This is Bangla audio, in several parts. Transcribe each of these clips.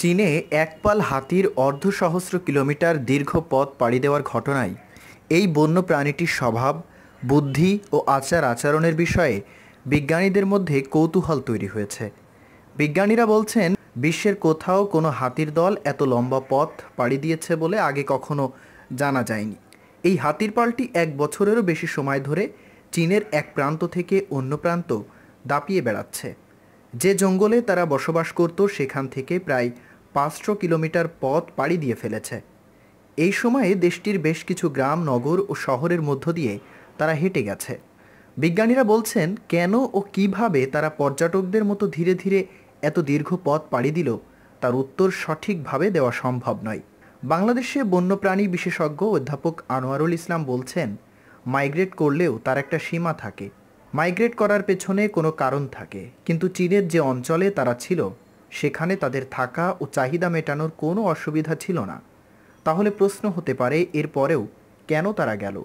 চীনে একপাল হাতির অর্ধসহস্র কিলোমিটার দীর্ঘ পথ পাড়ি দেওয়ার ঘটনায় এই বন্য প্রাণীটির স্বভাব বুদ্ধি ও আচার আচরণের বিষয়ে বিজ্ঞানীদের মধ্যে কৌতূহল তৈরি হয়েছে বিজ্ঞানীরা বলছেন বিশ্বের কোথাও কোনো হাতির দল এত লম্বা পথ পাড়ি দিয়েছে বলে আগে কখনো জানা যায়নি এই হাতির পালটি এক বছরেরও বেশি সময় ধরে চীনের এক প্রান্ত থেকে অন্য প্রান্ত দাপিয়ে বেড়াচ্ছে যে জঙ্গলে তারা বসবাস করত সেখান থেকে প্রায় পাঁচশো কিলোমিটার পথ পাড়ি দিয়ে ফেলেছে এই সময়ে দেশটির বেশ কিছু গ্রাম নগর ও শহরের মধ্য দিয়ে তারা হেঁটে গেছে বিজ্ঞানীরা বলছেন কেন ও কিভাবে তারা পর্যটকদের মতো ধীরে ধীরে এত দীর্ঘ পথ পাড়ি দিল তার উত্তর সঠিকভাবে দেওয়া সম্ভব নয় বাংলাদেশে বন্যপ্রাণী বিশেষজ্ঞ অধ্যাপক আনোয়ারুল ইসলাম বলছেন মাইগ্রেট করলেও তার একটা সীমা থাকে মাইগ্রেট করার পেছনে কোনো কারণ থাকে কিন্তু চীনের যে অঞ্চলে তারা ছিল সেখানে তাদের থাকা ও চাহিদা মেটানোর কোনো অসুবিধা ছিল না তাহলে প্রশ্ন হতে পারে এর পরেও কেন তারা গেল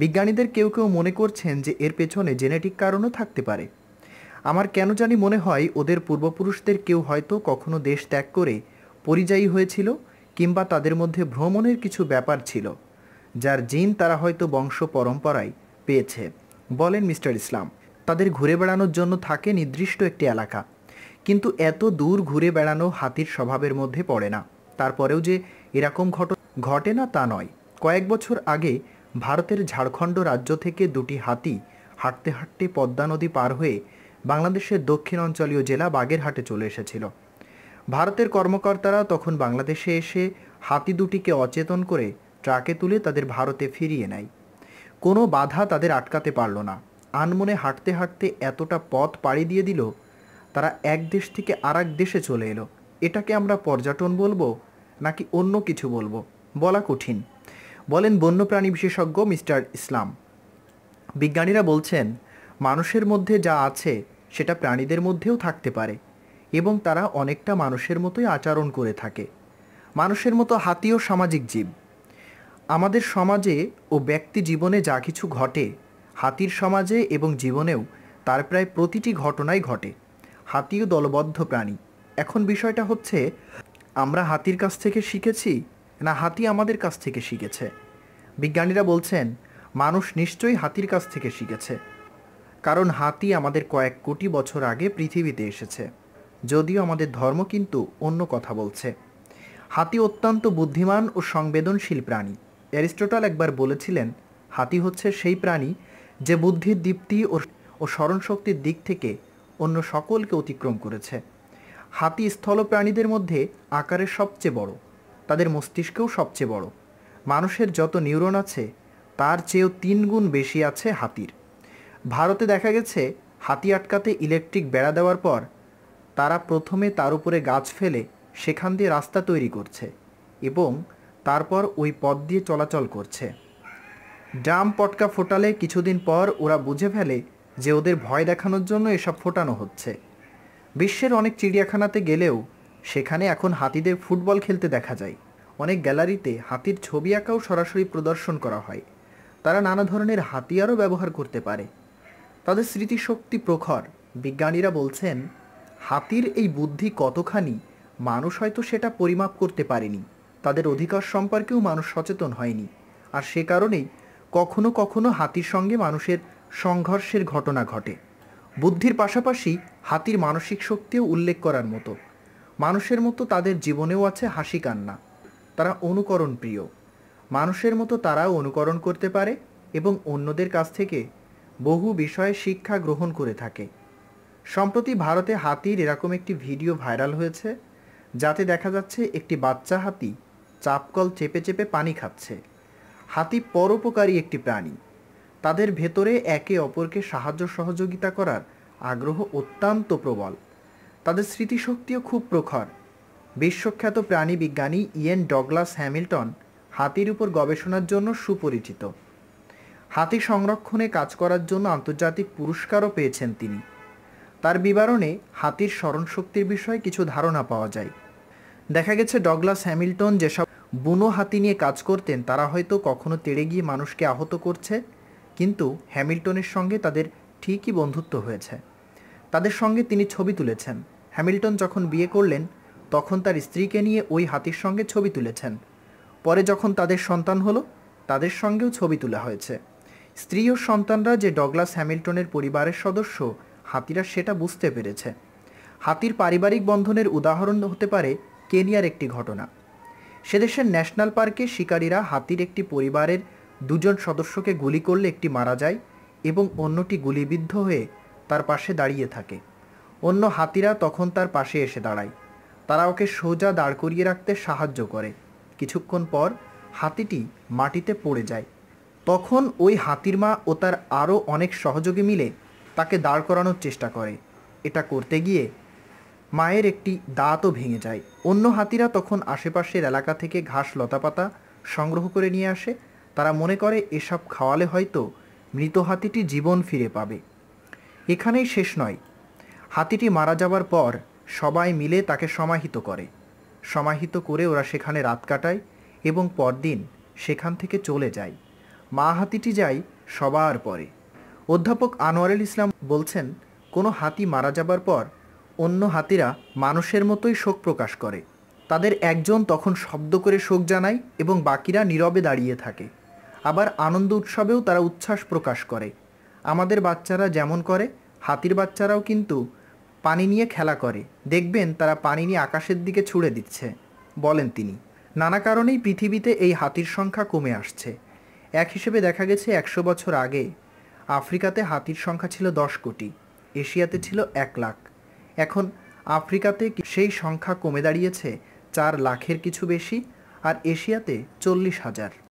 বিজ্ঞানীদের কেউ কেউ মনে করছেন যে এর পেছনে জেনেটিক কারণও থাকতে পারে আমার কেন জানি মনে হয় ওদের পূর্বপুরুষদের কেউ হয়তো কখনো দেশ ত্যাগ করে পরিযায়ী হয়েছিল কিংবা তাদের মধ্যে ভ্রমণের কিছু ব্যাপার ছিল যার জিন তারা হয়তো বংশ পরম্পরায় পেয়েছে বলেন মিস্টার ইসলাম তাদের ঘুরে বেড়ানোর জন্য থাকে নির্দিষ্ট একটি এলাকা কিন্তু এত দূর ঘুরে বেড়ানো হাতির স্বভাবের মধ্যে পড়ে না তারপরেও যে এরকম ঘট ঘটে না তা নয় কয়েক বছর আগে ভারতের ঝাড়খণ্ড রাজ্য থেকে দুটি হাতি হাঁটতে হাঁটতে পদ্মা নদী পার হয়ে বাংলাদেশের দক্ষিণ অঞ্চলীয় জেলা বাগেরহাটে চলে এসেছিল ভারতের কর্মকর্তারা তখন বাংলাদেশে এসে হাতি দুটিকে অচেতন করে ট্রাকে তুলে তাদের ভারতে ফিরিয়ে নেয় কোনো বাধা তাদের আটকাতে পারল না আনমনে হাঁটতে হাঁটতে এতটা পথ পাড়ি দিয়ে দিল তারা এক দেশ থেকে আর দেশে চলে এলো এটাকে আমরা পর্যটন বলবো নাকি অন্য কিছু বলবো বলা কঠিন বলেন বন্যপ্রাণী বিশেষজ্ঞ মিস্টার ইসলাম বিজ্ঞানীরা বলছেন মানুষের মধ্যে যা আছে সেটা প্রাণীদের মধ্যেও থাকতে পারে এবং তারা অনেকটা মানুষের মতোই আচরণ করে থাকে মানুষের মতো হাতিও সামাজিক জীব আমাদের সমাজে ও ব্যক্তি জীবনে যা কিছু ঘটে হাতির সমাজে এবং জীবনেও তার প্রায় প্রতিটি ঘটনাই ঘটে হাতিও দলবদ্ধ প্রাণী এখন বিষয়টা হচ্ছে আমরা হাতির কাছ থেকে শিখেছি না হাতি আমাদের কাছ থেকে শিখেছে বিজ্ঞানীরা বলছেন মানুষ নিশ্চয়ই হাতির কাছ থেকে শিখেছে কারণ হাতি আমাদের কয়েক কোটি বছর আগে পৃথিবীতে এসেছে যদিও আমাদের ধর্ম কিন্তু অন্য কথা বলছে হাতি অত্যন্ত বুদ্ধিমান ও সংবেদনশীল প্রাণী অ্যারিস্টোটাল একবার বলেছিলেন হাতি হচ্ছে সেই প্রাণী যে বুদ্ধির দীপ্তি ও স্মরণশক্তির দিক থেকে অন্য সকলকে অতিক্রম করেছে হাতি স্থল প্রাণীদের মধ্যে আকারে সবচেয়ে বড় তাদের মস্তিষ্কেও সবচেয়ে বড় মানুষের যত নিউরন আছে তার চেয়েও তিন গুণ বেশি আছে হাতির ভারতে দেখা গেছে হাতি আটকাতে ইলেকট্রিক বেড়া দেওয়ার পর তারা প্রথমে তার উপরে গাছ ফেলে সেখান দিয়ে রাস্তা তৈরি করছে এবং তারপর ওই পথ দিয়ে চলাচল করছে ড্রাম পটকা ফোটালে কিছুদিন পর ওরা বুঝে ফেলে যে ওদের ভয় দেখানোর জন্য এসব ফোটানো হচ্ছে বিশ্বের অনেক চিড়িয়াখানাতে গেলেও সেখানে এখন হাতিদের ফুটবল খেলতে দেখা যায় অনেক গ্যালারিতে হাতির ছবি আঁকাও সরাসরি প্রদর্শন করা হয় তারা নানা ধরনের হাতিয়ারও ব্যবহার করতে পারে তাদের স্মৃতিশক্তি প্রখর বিজ্ঞানীরা বলছেন হাতির এই বুদ্ধি কতখানি মানুষ হয়তো সেটা পরিমাপ করতে পারেনি তাদের অধিকার সম্পর্কেও মানুষ সচেতন হয়নি আর সে কারণেই কখনো কখনো হাতির সঙ্গে মানুষের সংঘর্ষের ঘটনা ঘটে বুদ্ধির পাশাপাশি হাতির মানসিক শক্তিও উল্লেখ করার মতো মানুষের মতো তাদের জীবনেও আছে হাসি কান্না তারা অনুকরণ প্রিয় মানুষের মতো তারাও অনুকরণ করতে পারে এবং অন্যদের কাছ থেকে বহু বিষয়ে শিক্ষা গ্রহণ করে থাকে সম্প্রতি ভারতে হাতির এরকম একটি ভিডিও ভাইরাল হয়েছে যাতে দেখা যাচ্ছে একটি বাচ্চা হাতি চাপকল চেপে চেপে পানি খাচ্ছে হাতি পরোপকারী একটি প্রাণী তাদের ভেতরে একে অপরকে সাহায্য সহযোগিতা করার আগ্রহ অত্যন্ত প্রবল তাদের স্মৃতিশক্তিও খুব প্রখর বিশ্বখ্যাত প্রাণীবিজ্ঞানী ইয়েন ডগলাস হ্যামিল্টন হাতির উপর গবেষণার জন্য সুপরিচিত হাতি সংরক্ষণে কাজ করার জন্য আন্তর্জাতিক পুরস্কারও পেয়েছেন তিনি তার বিবরণে হাতির স্মরণশক্তির বিষয়ে কিছু ধারণা পাওয়া যায় দেখা গেছে ডগলাস হ্যামিল্টন যেসব বুনো হাতি নিয়ে কাজ করতেন তারা হয়তো কখনো তেড়ে গিয়ে মানুষকে আহত করছে কিন্তু হ্যামিল্টনের সঙ্গে তাদের ঠিকই বন্ধুত্ব হয়েছে তাদের সঙ্গে তিনি ছবি তুলেছেন হ্যামিল্টন যখন বিয়ে করলেন তখন তার স্ত্রীকে নিয়ে ওই হাতির সঙ্গে ছবি তুলেছেন পরে যখন তাদের সন্তান হলো তাদের সঙ্গেও ছবি তোলা হয়েছে স্ত্রী ও সন্তানরা যে ডগলাস হ্যামিল্টনের পরিবারের সদস্য হাতিরা সেটা বুঝতে পেরেছে হাতির পারিবারিক বন্ধনের উদাহরণ হতে পারে কেনিয়ার একটি ঘটনা সেদেশের ন্যাশনাল পার্কে শিকারীরা হাতির একটি পরিবারের দুজন সদস্যকে গুলি করলে একটি মারা যায় এবং অন্যটি গুলিবিদ্ধ হয়ে তার পাশে দাঁড়িয়ে থাকে অন্য হাতিরা তখন তার পাশে এসে দাঁড়ায় তারা ওকে সোজা দাঁড় করিয়ে রাখতে সাহায্য করে কিছুক্ষণ পর হাতিটি মাটিতে পড়ে যায় তখন ওই হাতির মা ও তার আরও অনেক সহযোগী মিলে তাকে দাঁড় করানোর চেষ্টা করে এটা করতে গিয়ে মায়ের একটি দাঁতও ভেঙে যায় অন্য হাতিরা তখন আশেপাশের এলাকা থেকে ঘাস লতাপাতা সংগ্রহ করে নিয়ে আসে তারা মনে করে এসব খাওয়ালে হয়তো মৃত হাতিটি জীবন ফিরে পাবে এখানেই শেষ নয় হাতিটি মারা যাবার পর সবাই মিলে তাকে সমাহিত করে সমাহিত করে ওরা সেখানে রাত কাটায় এবং পরদিন সেখান থেকে চলে যায় মা হাতিটি যায় সবার পরে অধ্যাপক আনোয়ারুল ইসলাম বলছেন কোনো হাতি মারা যাবার পর অন্য হাতিরা মানুষের মতোই শোক প্রকাশ করে তাদের একজন তখন শব্দ করে শোক জানায় এবং বাকিরা নীরবে দাঁড়িয়ে থাকে আবার আনন্দ উৎসবেও তারা উচ্ছ্বাস প্রকাশ করে আমাদের বাচ্চারা যেমন করে হাতির বাচ্চারাও কিন্তু পানি নিয়ে খেলা করে দেখবেন তারা পানি নিয়ে আকাশের দিকে ছুড়ে দিচ্ছে বলেন তিনি নানা কারণেই পৃথিবীতে এই হাতির সংখ্যা কমে আসছে এক হিসেবে দেখা গেছে একশো বছর আগে আফ্রিকাতে হাতির সংখ্যা ছিল দশ কোটি এশিয়াতে ছিল এক লাখ এখন আফ্রিকাতে সেই সংখ্যা কমে দাঁড়িয়েছে চার লাখের কিছু বেশি আর এশিয়াতে চল্লিশ হাজার